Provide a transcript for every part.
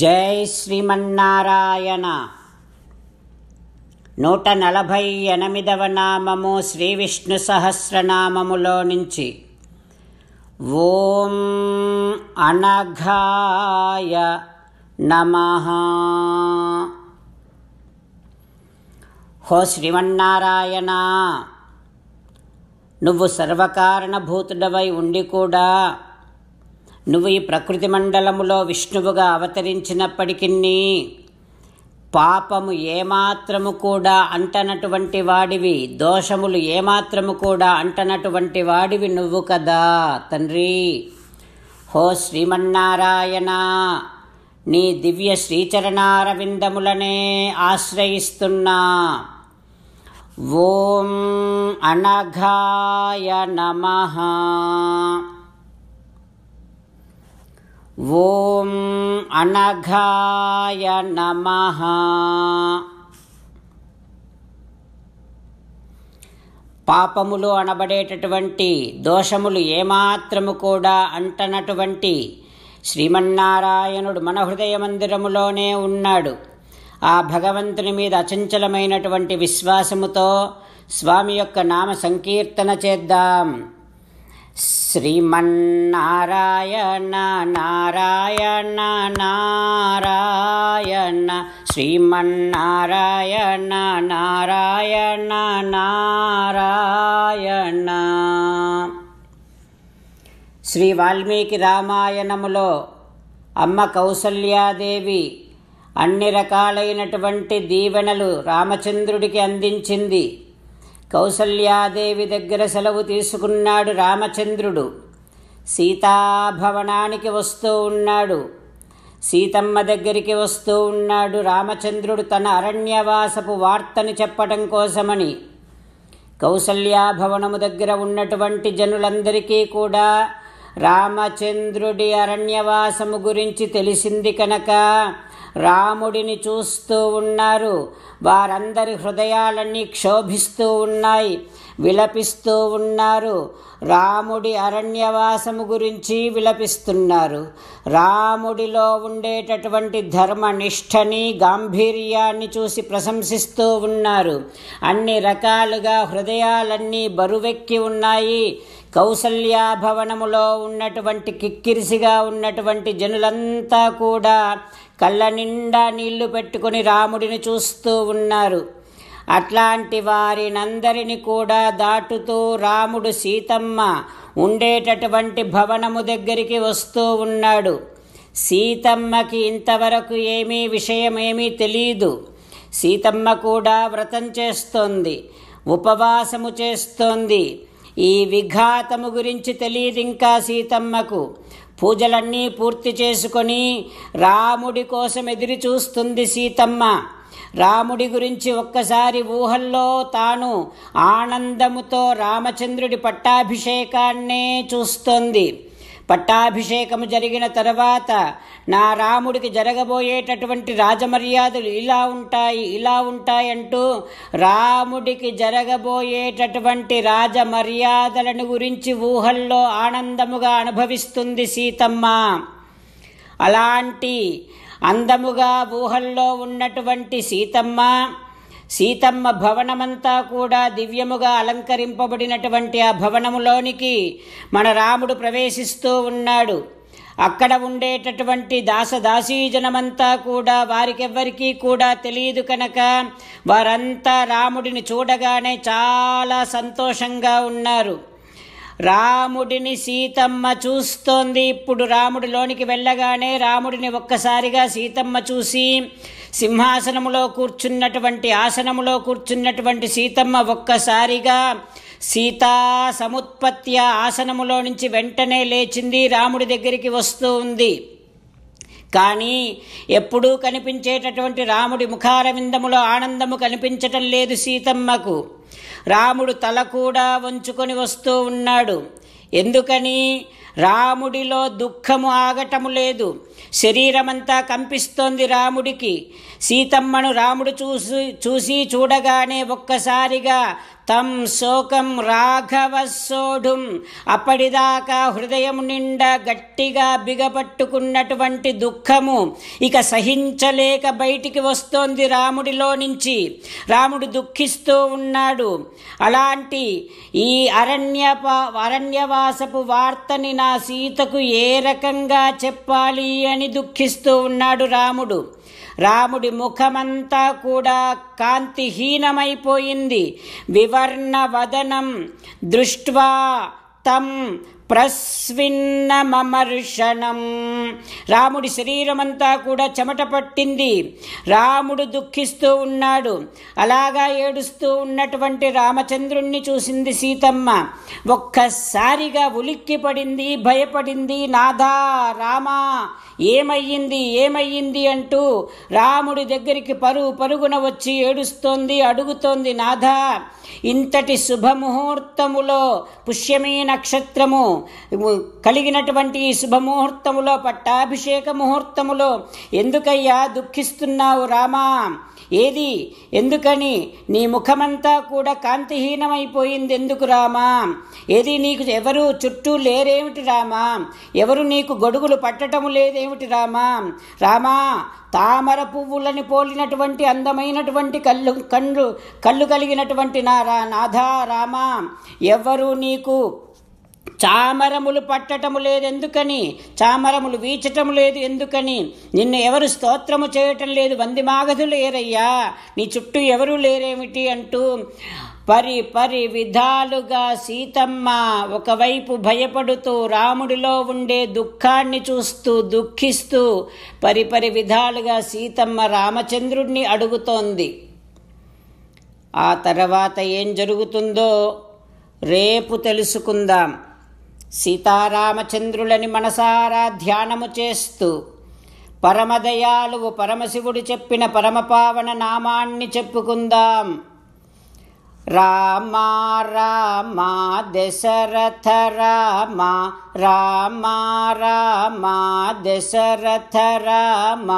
జై శ్రీమన్నారాయణ నూట నలభై ఎనిమిదవ నామము శ్రీ విష్ణు సహస్రనామములో నుంచి ఓం అనఘాయ నమ హో శ్రీమన్నారాయణ నువ్వు సర్వకారణభూతుడవై ఉండి కూడా నువ్వు ఈ ప్రకృతి మండలములో విష్ణువుగా అవతరించినప్పటికీ పాపము ఏమాత్రము కూడా అంటనటువంటి వాడివి దోషములు ఏమాత్రము కూడా అంటనటువంటి వాడివి నువ్వు కదా తండ్రి హో శ్రీమన్నారాయణ నీ దివ్య శ్రీచరణారవిందములనే ఆశ్రయిస్తున్నా ఓం అనఘాయ నమ ఓం అనఘాయ నమ పాపములు అనబడేటటువంటి దోషములు ఏమాత్రము కూడా అంటనటువంటి శ్రీమన్నారాయణుడు మన హృదయ మందిరములోనే ఉన్నాడు ఆ భగవంతుని మీద అచంచలమైనటువంటి విశ్వాసముతో స్వామి యొక్క నామ సంకీర్తన చేద్దాం శ్రీమన్నారాయణ నారాయణ నారాయణ శ్రీమన్నారాయణ నారాయణ నారాయణ శ్రీ వాల్మీకి రామాయణములో అమ్మ కౌసల్యాదేవి అన్ని రకాలైనటువంటి దీవెనలు రామచంద్రుడికి అందించింది కౌసల్యాదేవి దగ్గర సెలవు తీసుకున్నాడు రామచంద్రుడు సీతాభవనానికి వస్తూ ఉన్నాడు సీతమ్మ దగ్గరికి వస్తూ ఉన్నాడు రామచంద్రుడు తన అరణ్యవాసపు వార్తని చెప్పడం కోసమని కౌసల్యాభవనము దగ్గర ఉన్నటువంటి జనులందరికీ కూడా రామచంద్రుడి అరణ్యవాసము గురించి తెలిసింది కనుక రాముడిని చూస్తూ ఉన్నారు వారందరి హృదయాలన్నీ క్షోభిస్తూ ఉన్నాయి విలపిస్తూ ఉన్నారు రాముడి అరణ్యవాసము గురించి విలపిస్తున్నారు రాముడిలో ఉండేటటువంటి ధర్మనిష్టని గాంభీర్యాన్ని చూసి ప్రశంసిస్తూ ఉన్నారు అన్ని రకాలుగా హృదయాలన్నీ బరువెక్కి ఉన్నాయి కౌసల్యాభవనములో ఉన్నటువంటి కిక్కిరిసిగా ఉన్నటువంటి జనులంతా కూడా కళ్ళ నిండా నీళ్లు పెట్టుకుని రాముడిని చూస్తూ ఉన్నారు అట్లాంటి వారినందరిని కూడా దాటుతూ రాముడు సీతమ్మ ఉండేటటువంటి భవనము దగ్గరికి వస్తూ ఉన్నాడు సీతమ్మకి ఇంతవరకు ఏమీ విషయమేమీ తెలీదు సీతమ్మ కూడా వ్రతం చేస్తోంది ఉపవాసము చేస్తోంది ఈ విఘాతము గురించి తెలియదింకా సీతమ్మకు పూజలన్నీ పూర్తి చేసుకొని రాముడి కోసం ఎదురు చూస్తుంది సీతమ్మ రాముడి గురించి ఒక్కసారి ఊహల్లో తాను ఆనందముతో రామచంద్రుడి పట్టాభిషేకాన్నే చూస్తోంది పట్టాభిషేకము జరిగిన తర్వాత నా రాముడికి జరగబోయేటటువంటి రాజమర్యాదలు ఇలా ఉంటాయి ఇలా ఉంటాయంటూ రాముడికి జరగబోయేటటువంటి రాజమర్యాదలను గురించి ఊహల్లో ఆనందముగా అనుభవిస్తుంది సీతమ్మ అలాంటి అందముగా ఊహల్లో ఉన్నటువంటి సీతమ్మ సీతమ్మ భవనమంతా కూడా దివ్యముగా అలంకరింపబడినటువంటి ఆ భవనములోనికి మన రాముడు ప్రవేశిస్తూ ఉన్నాడు అక్కడ ఉండేటటువంటి దాసదాసీజనమంతా కూడా వారికెవ్వరికీ కూడా తెలియదు కనుక వారంతా రాముడిని చూడగానే చాలా సంతోషంగా ఉన్నారు రాముడిని సీతమ్మ చూస్తోంది ఇప్పుడు రాముడిలోనికి వెళ్ళగానే రాముడిని ఒక్కసారిగా సీతమ్మ చూసి సింహాసనములో కూర్చున్నటువంటి ఆసనములో కూర్చున్నటువంటి సీతమ్మ ఒక్కసారిగా సీతా సముత్పత్తి ఆసనములో నుంచి వెంటనే లేచింది రాముడి దగ్గరికి వస్తూ ఉంది కానీ ఎప్పుడూ కనిపించేటటువంటి రాముడి ముఖారవిందములో ఆనందము కనిపించటం లేదు సీతమ్మకు రాముడు తల కూడా వంచుకొని వస్తూ ఉన్నాడు ఎందుకని రాముడిలో దుఃఖము ఆగటము లేదు శరీరమంతా కంపిస్తోంది రాముడికి సీతమ్మను రాముడు చూసి చూసి చూడగానే ఒక్కసారిగా తం శోకం రాఘవ సోడుం అప్పటిదాకా హృదయం నిండా గట్టిగా బిగపట్టుకున్నటువంటి దుఃఖము ఇక సహించలేక బయటికి వస్తోంది రాముడిలో నుంచి రాముడు దుఃఖిస్తూ ఉన్నాడు అలాంటి ఈ అరణ్య అరణ్యవాసపు వార్తని నా సీతకు ఏ రకంగా చెప్పాలి అని దుఃఖిస్తూ ఉన్నాడు రాముడు రాముడి ముఖమంతా కూడా కాంతిహీనమైపోయింది వివర్ణ వదనం దృష్ట్వా తం ప్రస్విన్నమర్షణం రాముడి శరీరమంతా కూడా చెమట పట్టింది రాముడు దుఃఖిస్తూ ఉన్నాడు అలాగా ఏడుస్తూ ఉన్నటువంటి రామచంద్రుణ్ణి చూసింది సీతమ్మ ఒక్కసారిగా ఉలిక్కిపడింది భయపడింది నాథా రామా ఏమయ్యింది ఏమయ్యింది అంటూ రాముడి దగ్గరికి పరుగు పరుగున వచ్చి ఏడుస్తోంది అడుగుతోంది నాథ ఇంతటి శుభముహూర్తములో పుష్యమీ నక్షత్రము కలిగినటువంటి ఈ శుభముహూర్తములో పట్టాభిషేక ముహూర్తములో ఎందుకయ్యా దుఃఖిస్తున్నావు రామా ఏది ఎందుకని నీ ముఖమంతా కూడా కాంతిహీనమైపోయింది ఎందుకు రామా ఏది నీకు ఎవరు చుట్టూ లేరేమిటి రామా ఎవరు నీకు గొడుగులు పట్టటము లేదేమిటి రామా రామా తామర పువ్వులని పోలినటువంటి అందమైనటువంటి కళ్ళు కళ్ళు కళ్ళు కలిగినటువంటి నా రా నాథా రామా ఎవరు నీకు చామరములు పట్టటము లేదు ఎందుకని చామరములు వీచటం లేదు ఎందుకని నిన్ను ఎవరు స్తోత్రము చేయటం లేదు వంది మాగదు లేరయ్యా నీ చుట్టూ ఎవరూ లేరేమిటి అంటూ పరి పరి విధాలుగా సీతమ్మ ఒకవైపు భయపడుతూ రాముడిలో ఉండే దుఃఖాన్ని చూస్తూ దుఃఖిస్తూ పరిపరి విధాలుగా సీతమ్మ రామచంద్రుడిని అడుగుతోంది ఆ తర్వాత ఏం జరుగుతుందో రేపు తెలుసుకుందాం సీతారామచంద్రులని మనసారా ధ్యానము చేస్తూ పరమదయాలువు పరమశివుడు చెప్పిన పరమపావన నామాన్ని చెప్పుకుందాం రామా రామా దశరథ రామా రామా రామా దశరథ రామ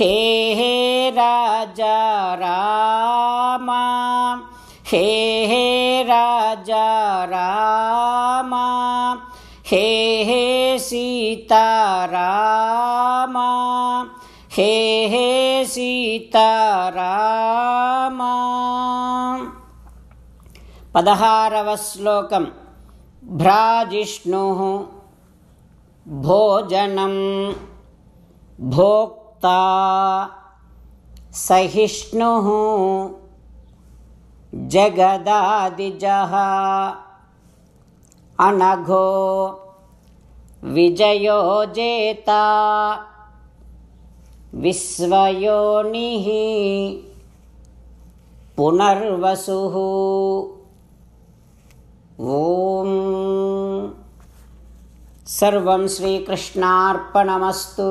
హే హే రాజా రామా హే హే రాజా రామ हे हे सीतारामा पदहारवश्लोकं भ्राजिष्णुः भोजनं भोक्ता सहिष्णुः जगदादिजः अनघो विजयो जेता विश्वयोनिः पुनर्वसुः ॐ सर्वं श्रीकृष्णार्पणमस्तु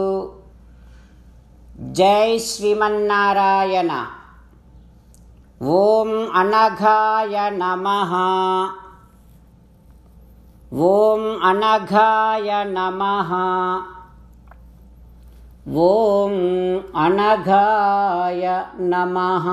जय श्रीमन्नारायण ॐ अनघाय नमः ॐ अनघाय नमः ॐ अनघाय नमः